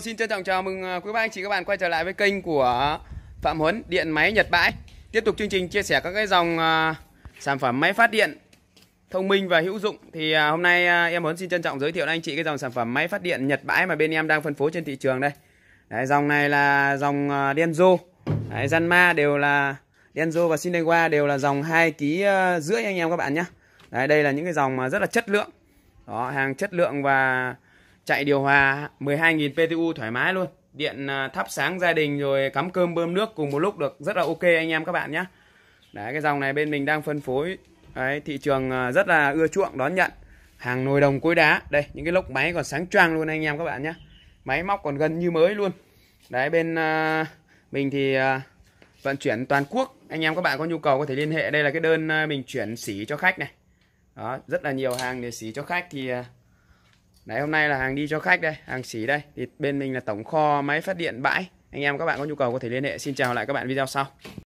xin trân trọng chào mừng à, quý bác anh chị các bạn quay trở lại với kênh của Phạm Huấn Điện Máy Nhật Bãi Tiếp tục chương trình chia sẻ các cái dòng à, sản phẩm máy phát điện thông minh và hữu dụng Thì à, hôm nay em Huấn xin trân trọng giới thiệu anh chị cái dòng sản phẩm máy phát điện Nhật Bãi mà bên em đang phân phối trên thị trường đây Đấy, dòng này là dòng Denzo, Đấy, Janma đều là Denzo và Sinewa đều là dòng 2 ký rưỡi anh em các bạn nhé Đấy, đây là những cái dòng mà rất là chất lượng Đó, hàng chất lượng và chạy điều hòa 12.000 PTU thoải mái luôn điện à, thắp sáng gia đình rồi cắm cơm bơm nước cùng một lúc được rất là ok anh em các bạn nhé Đấy cái dòng này bên mình đang phân phối Đấy, thị trường à, rất là ưa chuộng đón nhận hàng nồi đồng cối đá đây những cái lốc máy còn sáng choang luôn anh em các bạn nhé máy móc còn gần như mới luôn đấy bên à, mình thì vận chuyển toàn quốc anh em các bạn có nhu cầu có thể liên hệ đây là cái đơn mình chuyển xỉ cho khách này đó rất là nhiều hàng để xỉ cho khách thì uh, Đấy hôm nay là hàng đi cho khách đây, hàng xỉ đây. Thì bên mình là tổng kho máy phát điện bãi. Anh em các bạn có nhu cầu có thể liên hệ. Xin chào lại các bạn video sau.